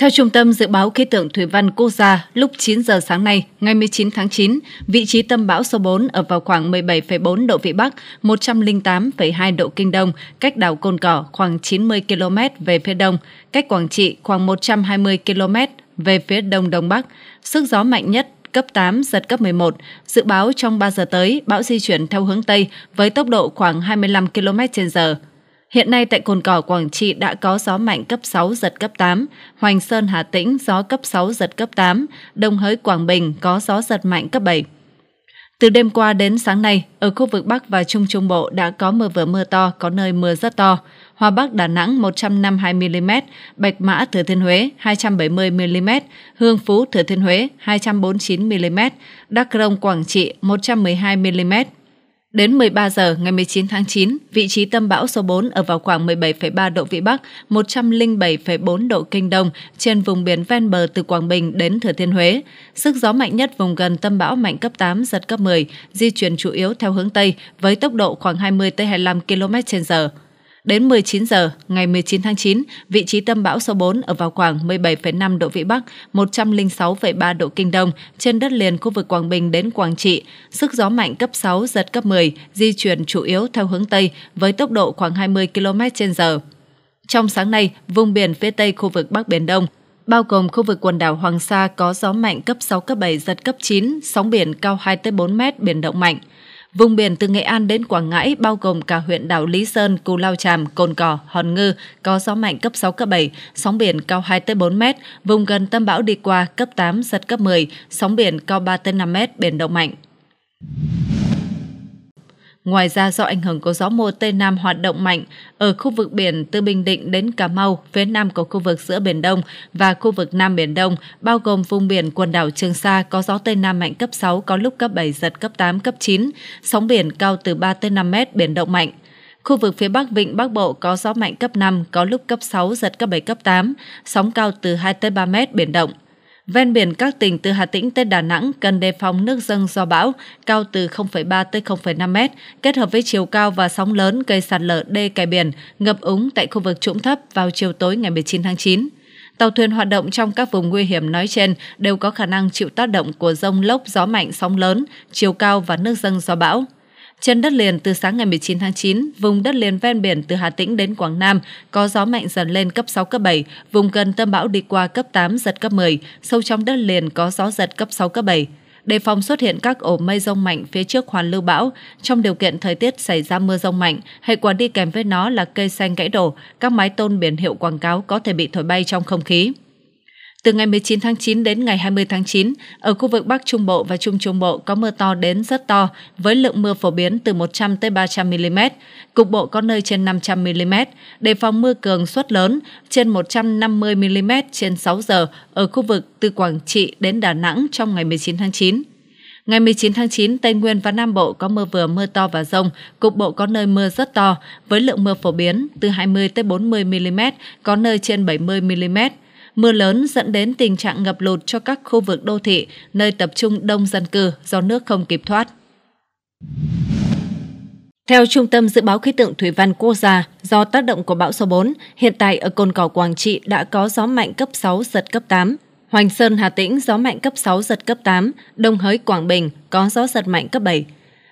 Theo Trung tâm Dự báo Khí tượng Thủy văn Quốc gia, lúc 9 giờ sáng nay, ngày 19 tháng 9, vị trí tâm bão số 4 ở vào khoảng 17,4 độ Vĩ Bắc, 108,2 độ Kinh Đông, cách đảo Côn Cỏ khoảng 90 km về phía đông, cách Quảng Trị khoảng 120 km về phía đông đông bắc. Sức gió mạnh nhất cấp 8, giật cấp 11. Dự báo trong 3 giờ tới, bão di chuyển theo hướng Tây với tốc độ khoảng 25 km trên giờ Hiện nay tại Cồn Cỏ, Quảng Trị đã có gió mạnh cấp 6, giật cấp 8. Hoành Sơn, Hà Tĩnh, gió cấp 6, giật cấp 8. Đồng Hới, Quảng Bình có gió giật mạnh cấp 7. Từ đêm qua đến sáng nay, ở khu vực Bắc và Trung Trung Bộ đã có mưa vừa mưa to, có nơi mưa rất to. Hòa Bắc Đà Nẵng 152mm, Bạch Mã Thừa Thiên Huế 270mm, Hương Phú Thừa Thiên Huế 249mm, Đắk Rông Quảng Trị 112mm, Đến 13 giờ ngày 19 tháng 9, vị trí tâm bão số 4 ở vào khoảng 17,3 độ Vĩ Bắc, 107,4 độ Kinh Đông trên vùng biển ven bờ từ Quảng Bình đến Thừa Thiên Huế. Sức gió mạnh nhất vùng gần tâm bão mạnh cấp 8, giật cấp 10, di chuyển chủ yếu theo hướng Tây với tốc độ khoảng 20-25 km/h. Đến 19 giờ ngày 19 tháng 9, vị trí tâm bão số 4 ở vào khoảng 17,5 độ Vĩ Bắc, 106,3 độ Kinh Đông trên đất liền khu vực Quảng Bình đến Quảng Trị. Sức gió mạnh cấp 6, giật cấp 10, di chuyển chủ yếu theo hướng Tây với tốc độ khoảng 20 km h Trong sáng nay, vùng biển phía tây khu vực Bắc Biển Đông, bao gồm khu vực quần đảo Hoàng Sa có gió mạnh cấp 6, cấp 7, giật cấp 9, sóng biển cao 2-4 mét, biển động mạnh – Vùng biển từ Nghệ An đến Quảng Ngãi bao gồm cả huyện đảo Lý Sơn, Cù Lao Tràm, Cồn Cỏ, Hòn Ngư có gió mạnh cấp 6, cấp 7, sóng biển cao 2-4 tới mét, vùng gần tâm bão đi qua cấp 8, giật cấp 10, sóng biển cao 3-5 tới mét, biển động mạnh. Ngoài ra do ảnh hưởng của gió mùa Tây Nam hoạt động mạnh, ở khu vực biển từ Bình Định đến Cà Mau, phía nam của khu vực giữa Biển Đông và khu vực Nam Biển Đông, bao gồm vùng biển quần đảo Trường Sa có gió Tây Nam mạnh cấp 6, có lúc cấp 7, giật cấp 8, cấp 9, sóng biển cao từ 3 tới 5 mét, biển động mạnh. Khu vực phía Bắc Vịnh Bắc Bộ có gió mạnh cấp 5, có lúc cấp 6, giật cấp 7, cấp 8, sóng cao từ 2 tới 3 mét, biển động. Ven biển các tỉnh từ Hà Tĩnh tới Đà Nẵng cần đề phòng nước dâng do bão cao từ 0,3 tới 0,5 mét kết hợp với chiều cao và sóng lớn gây sạt lở đê kè biển, ngập úng tại khu vực trũng thấp vào chiều tối ngày 19 tháng 9. Tàu thuyền hoạt động trong các vùng nguy hiểm nói trên đều có khả năng chịu tác động của rông lốc, gió mạnh, sóng lớn, chiều cao và nước dâng do bão. Trên đất liền từ sáng ngày 19 tháng 9, vùng đất liền ven biển từ Hà Tĩnh đến Quảng Nam có gió mạnh dần lên cấp 6 cấp 7, vùng gần tâm bão đi qua cấp 8 giật cấp 10, sâu trong đất liền có gió giật cấp 6 cấp 7 đề phòng xuất hiện các ổ mây rông mạnh phía trước hoàn lưu bão. Trong điều kiện thời tiết xảy ra mưa rông mạnh, hệ quả đi kèm với nó là cây xanh gãy đổ, các mái tôn biển hiệu quảng cáo có thể bị thổi bay trong không khí. Từ ngày 19 tháng 9 đến ngày 20 tháng 9, ở khu vực Bắc Trung Bộ và Trung Trung Bộ có mưa to đến rất to, với lượng mưa phổ biến từ 100 tới 300 mm, cục bộ có nơi trên 500 mm, đề phòng mưa cường suất lớn trên 150 mm trên 6 giờ ở khu vực từ Quảng Trị đến Đà Nẵng trong ngày 19 tháng 9. Ngày 19 tháng 9, Tây Nguyên và Nam Bộ có mưa vừa mưa to và rông, cục bộ có nơi mưa rất to, với lượng mưa phổ biến từ 20 tới 40 mm, có nơi trên 70 mm mưa lớn dẫn đến tình trạng ngập lụt cho các khu vực đô thị, nơi tập trung đông dân cư do nước không kịp thoát. Theo Trung tâm Dự báo Khí tượng Thủy văn Quốc gia, do tác động của bão số 4, hiện tại ở Cồn Cỏ Quảng Trị đã có gió mạnh cấp 6, giật cấp 8. Hoành Sơn, Hà Tĩnh gió mạnh cấp 6, giật cấp 8. Đông Hới, Quảng Bình có gió giật mạnh cấp 7.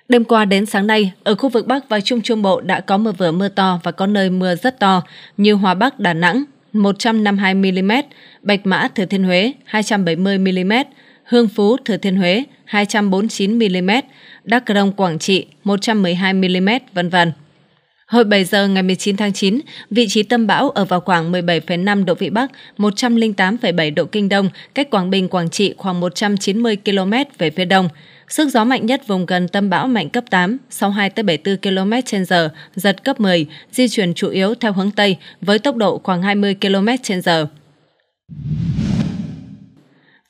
Đêm qua đến sáng nay, ở khu vực Bắc và Trung Trung Bộ đã có mưa vừa mưa to và có nơi mưa rất to như Hòa Bắc, Đà Nẵng, 152mm, Bạch Mã Thừa Thiên Huế 270mm, Hương Phú Thừa Thiên Huế 249mm, Đắk Rông Quảng Trị 112mm, vân vân. Hồi 7 giờ ngày 19 tháng 9, vị trí tâm bão ở vào khoảng 17,5 độ Vĩ Bắc, 108,7 độ Kinh Đông, cách Quảng Bình, Quảng Trị khoảng 190 km về phía đông. Sức gió mạnh nhất vùng gần tâm bão mạnh cấp 8, 62 tới 74 km/h, giật cấp 10, di chuyển chủ yếu theo hướng tây với tốc độ khoảng 20 km/h.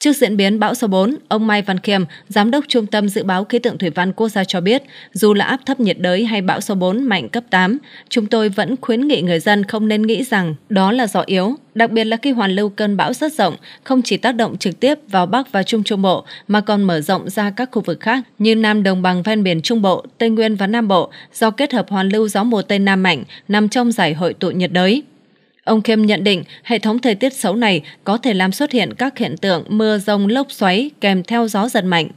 Trước diễn biến bão số 4, ông Mai Văn Khiêm, Giám đốc Trung tâm Dự báo Khí tượng Thủy văn Quốc gia cho biết, dù là áp thấp nhiệt đới hay bão số 4 mạnh cấp 8, chúng tôi vẫn khuyến nghị người dân không nên nghĩ rằng đó là gió yếu, đặc biệt là khi hoàn lưu cơn bão rất rộng, không chỉ tác động trực tiếp vào Bắc và Trung Trung Bộ mà còn mở rộng ra các khu vực khác như Nam Đồng bằng ven biển Trung Bộ, Tây Nguyên và Nam Bộ do kết hợp hoàn lưu gió mùa Tây Nam mạnh nằm trong giải hội tụ nhiệt đới. Ông Khiêm nhận định hệ thống thời tiết xấu này có thể làm xuất hiện các hiện tượng mưa rông lốc xoáy kèm theo gió giật mạnh.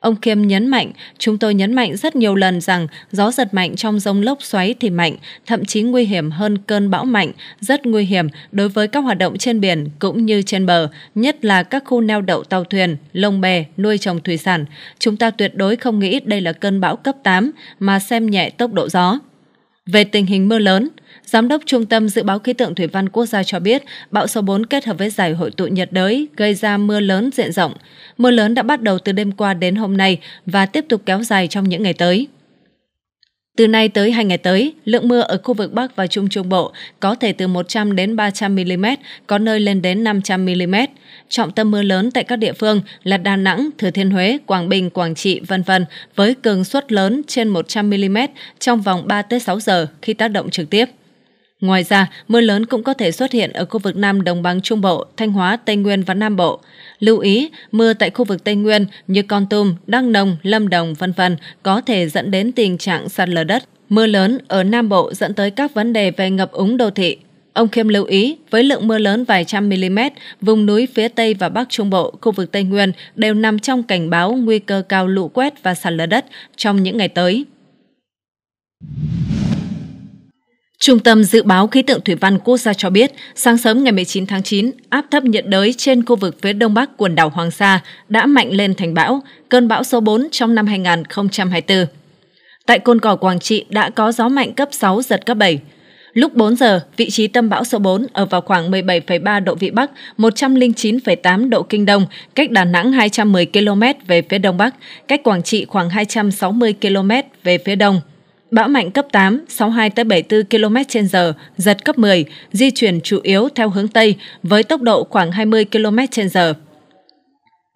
Ông Khiêm nhấn mạnh, chúng tôi nhấn mạnh rất nhiều lần rằng gió giật mạnh trong rông lốc xoáy thì mạnh, thậm chí nguy hiểm hơn cơn bão mạnh, rất nguy hiểm đối với các hoạt động trên biển cũng như trên bờ, nhất là các khu neo đậu tàu thuyền, lồng bè, nuôi trồng thủy sản. Chúng ta tuyệt đối không nghĩ đây là cơn bão cấp 8 mà xem nhẹ tốc độ gió. Về tình hình mưa lớn, Giám đốc Trung tâm Dự báo Khí tượng Thủy văn Quốc gia cho biết, bão số 4 kết hợp với giải hội tụ nhiệt đới gây ra mưa lớn diện rộng. Mưa lớn đã bắt đầu từ đêm qua đến hôm nay và tiếp tục kéo dài trong những ngày tới. Từ nay tới hai ngày tới, lượng mưa ở khu vực Bắc và Trung Trung Bộ có thể từ 100 đến 300 mm, có nơi lên đến 500 mm. Trọng tâm mưa lớn tại các địa phương là Đà Nẵng, Thừa Thiên Huế, Quảng Bình, Quảng Trị, v.v. với cường suất lớn trên 100 mm trong vòng 3 tới 6 giờ khi tác động trực tiếp. Ngoài ra, mưa lớn cũng có thể xuất hiện ở khu vực Nam Đồng bằng Trung Bộ, Thanh Hóa, Tây Nguyên và Nam Bộ. Lưu ý, mưa tại khu vực Tây Nguyên như Con Tum, Đăng Nông, Lâm Đồng, vân vân có thể dẫn đến tình trạng sạt lở đất. Mưa lớn ở Nam Bộ dẫn tới các vấn đề về ngập úng đô thị. Ông Khiêm lưu ý, với lượng mưa lớn vài trăm mm, vùng núi phía Tây và Bắc Trung Bộ, khu vực Tây Nguyên đều nằm trong cảnh báo nguy cơ cao lũ quét và sạt lở đất trong những ngày tới. Trung tâm Dự báo Khí tượng Thủy văn Quốc gia cho biết, sáng sớm ngày 19 tháng 9, áp thấp nhiệt đới trên khu vực phía đông bắc quần đảo Hoàng Sa đã mạnh lên thành bão, cơn bão số 4 trong năm 2024. Tại Côn Cỏ Quảng Trị đã có gió mạnh cấp 6, giật cấp 7. Lúc 4 giờ, vị trí tâm bão số 4 ở vào khoảng 17,3 độ Vĩ Bắc, 109,8 độ Kinh Đông, cách Đà Nẵng 210 km về phía Đông Bắc, cách Quảng Trị khoảng 260 km về phía Đông. Bão mạnh cấp 8, 62 tới 74 km h giật cấp 10, di chuyển chủ yếu theo hướng Tây với tốc độ khoảng 20 km h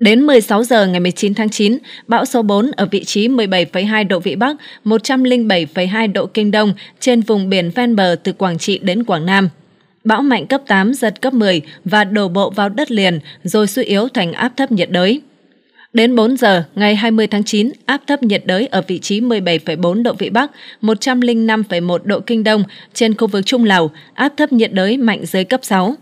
Đến 16 giờ ngày 19 tháng 9, bão số 4 ở vị trí 17,2 độ Vĩ Bắc, 107,2 độ Kinh Đông trên vùng biển ven bờ từ Quảng Trị đến Quảng Nam. Bão mạnh cấp 8, giật cấp 10 và đổ bộ vào đất liền rồi suy yếu thành áp thấp nhiệt đới. Đến 4 giờ ngày 20 tháng 9, áp thấp nhiệt đới ở vị trí 17,4 độ Vĩ Bắc, 105,1 độ Kinh Đông trên khu vực Trung Lào, áp thấp nhiệt đới mạnh dưới cấp 6.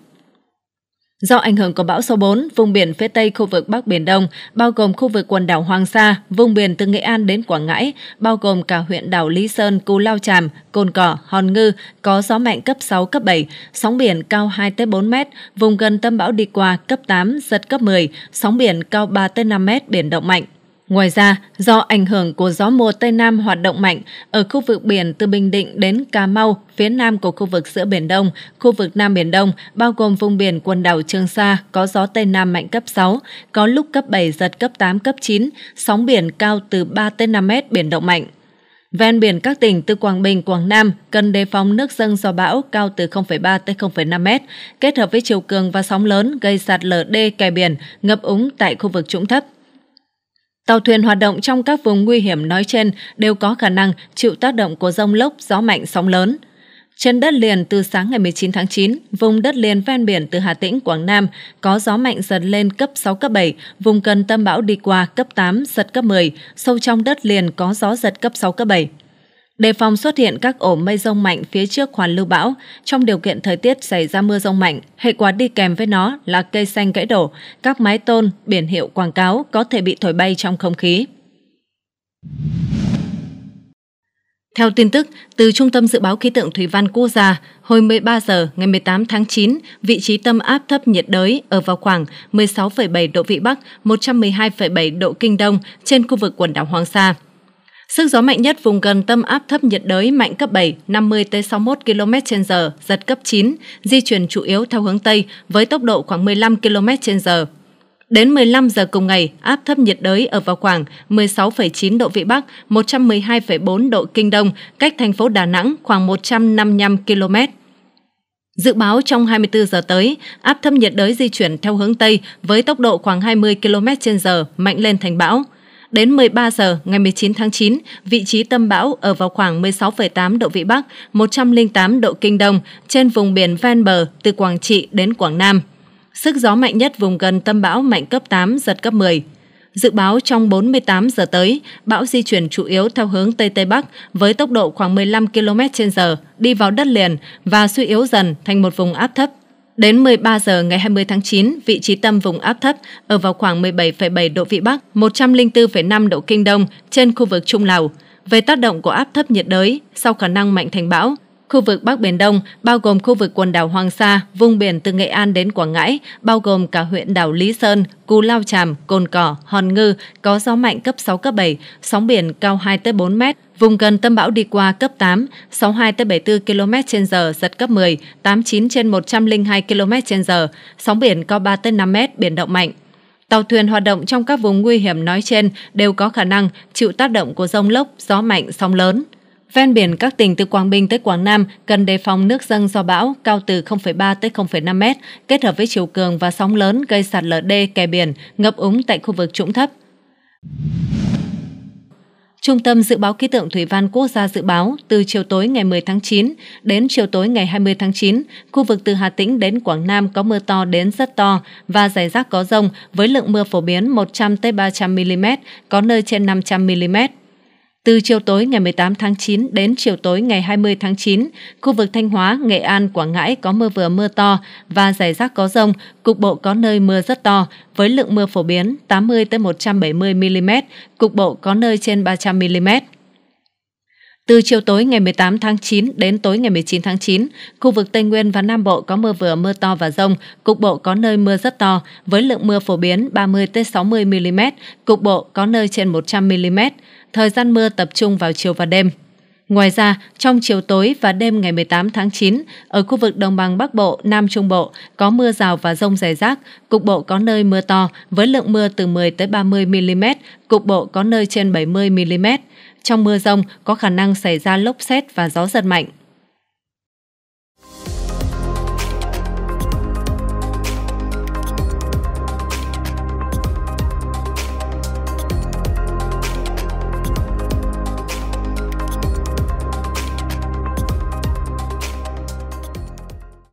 Do ảnh hưởng của bão số 4, vùng biển phía tây khu vực Bắc Biển Đông, bao gồm khu vực quần đảo Hoàng Sa, vùng biển từ Nghệ An đến Quảng Ngãi, bao gồm cả huyện đảo Lý Sơn, Cù Lao Tràm, Cồn Cỏ, Hòn Ngư, có gió mạnh cấp 6, cấp 7, sóng biển cao 2-4 mét, vùng gần tâm bão đi qua cấp 8, giật cấp 10, sóng biển cao 3-5 mét, biển động mạnh. Ngoài ra, do ảnh hưởng của gió mùa Tây Nam hoạt động mạnh, ở khu vực biển từ Bình Định đến Cà Mau, phía nam của khu vực giữa Biển Đông, khu vực Nam Biển Đông, bao gồm vùng biển quần đảo Trường Sa, có gió Tây Nam mạnh cấp 6, có lúc cấp 7, giật cấp 8, cấp 9, sóng biển cao từ 3 tới 5 mét, biển động mạnh. Ven biển các tỉnh từ Quảng Bình, Quảng Nam cần đề phòng nước dâng do bão cao từ 0,3 tới 0,5 mét kết hợp với chiều cường và sóng lớn gây sạt lở đê kè biển, ngập úng tại khu vực trũng thấp. Tàu thuyền hoạt động trong các vùng nguy hiểm nói trên đều có khả năng chịu tác động của rông lốc, gió mạnh, sóng lớn. Trên đất liền từ sáng ngày 19 tháng 9, vùng đất liền ven biển từ Hà Tĩnh, Quảng Nam có gió mạnh dần lên cấp 6, cấp 7, vùng gần tâm bão đi qua cấp 8, giật cấp 10, sâu trong đất liền có gió giật cấp 6, cấp 7. Đề phòng xuất hiện các ổ mây rông mạnh phía trước hoàn lưu bão, trong điều kiện thời tiết xảy ra mưa rông mạnh, hệ quả đi kèm với nó là cây xanh gãy đổ, các mái tôn, biển hiệu quảng cáo có thể bị thổi bay trong không khí. Theo tin tức từ Trung tâm Dự báo Khí tượng Thủy văn Quốc gia, hồi 13 giờ ngày 18 tháng 9, vị trí tâm áp thấp nhiệt đới ở vào khoảng 16,7 độ Vĩ Bắc, 112,7 độ Kinh Đông trên khu vực quần đảo Hoàng Sa. Sức gió mạnh nhất vùng gần tâm áp thấp nhiệt đới mạnh cấp 7, 50 tới 61 km/h, giật cấp 9, di chuyển chủ yếu theo hướng tây với tốc độ khoảng 15 km/h. Đến 15 giờ cùng ngày, áp thấp nhiệt đới ở vào khoảng 16,9 độ Vĩ Bắc, 112,4 độ Kinh Đông, cách thành phố Đà Nẵng khoảng 155 km. Dự báo trong 24 giờ tới, áp thấp nhiệt đới di chuyển theo hướng Tây với tốc độ khoảng 20 km/h, mạnh lên thành bão. Đến 13 giờ ngày 19 tháng 9, vị trí tâm bão ở vào khoảng 16,8 độ Vĩ Bắc, 108 độ Kinh Đông trên vùng biển ven bờ từ Quảng Trị đến Quảng Nam. Sức gió mạnh nhất vùng gần tâm bão mạnh cấp 8, giật cấp 10. Dự báo trong 48 giờ tới, bão di chuyển chủ yếu theo hướng Tây Tây Bắc với tốc độ khoảng 15 km h đi vào đất liền và suy yếu dần thành một vùng áp thấp Đến 13 giờ ngày 20 tháng 9, vị trí tâm vùng áp thấp ở vào khoảng 17,7 độ Vĩ Bắc, 104,5 độ Kinh Đông trên khu vực Trung Lào. Về tác động của áp thấp nhiệt đới, sau khả năng mạnh thành bão, Khu vực Bắc Biển Đông bao gồm khu vực quần đảo Hoàng Sa, vùng biển từ Nghệ An đến Quảng Ngãi, bao gồm cả huyện đảo Lý Sơn, Cù Lao Chàm, Cồn Cỏ, Hòn Ngư, có gió mạnh cấp 6, cấp 7, sóng biển cao 2-4 mét, Vùng gần tâm bão đi qua cấp 8, 62 tới 74 km h giật cấp 10, 89 trên 102 km h sóng biển cao 3 tới 5 mét, biển động mạnh. Tàu thuyền hoạt động trong các vùng nguy hiểm nói trên đều có khả năng chịu tác động của rông lốc, gió mạnh, sóng lớn. Ven biển các tỉnh từ Quảng Bình tới Quảng Nam cần đề phòng nước dâng do bão cao từ 0,3 tới 0,5 m, kết hợp với chiều cường và sóng lớn gây sạt lở đê kè biển, ngập úng tại khu vực trũng thấp. Trung tâm Dự báo Khí tượng Thủy văn Quốc gia dự báo từ chiều tối ngày 10 tháng 9 đến chiều tối ngày 20 tháng 9, khu vực từ Hà Tĩnh đến Quảng Nam có mưa to đến rất to và rải rác có rông với lượng mưa phổ biến 100-300mm, có nơi trên 500mm. Từ chiều tối ngày 18 tháng 9 đến chiều tối ngày 20 tháng 9, khu vực Thanh Hóa, Nghệ An, Quảng Ngãi có mưa vừa mưa to và rải rác có rông, cục bộ có nơi mưa rất to với lượng mưa phổ biến 80 tới 170 mm, cục bộ có nơi trên 300 mm. Từ chiều tối ngày 18 tháng 9 đến tối ngày 19 tháng 9, khu vực Tây Nguyên và Nam Bộ có mưa vừa mưa to và rông, cục bộ có nơi mưa rất to, với lượng mưa phổ biến 30-60mm, cục bộ có nơi trên 100mm thời gian mưa tập trung vào chiều và đêm. Ngoài ra, trong chiều tối và đêm ngày 18 tháng 9, ở khu vực đồng bằng Bắc Bộ, Nam Trung Bộ có mưa rào và rông rải rác, cục bộ có nơi mưa to với lượng mưa từ 10 tới 30 mm, cục bộ có nơi trên 70 mm. Trong mưa rông có khả năng xảy ra lốc xét và gió giật mạnh.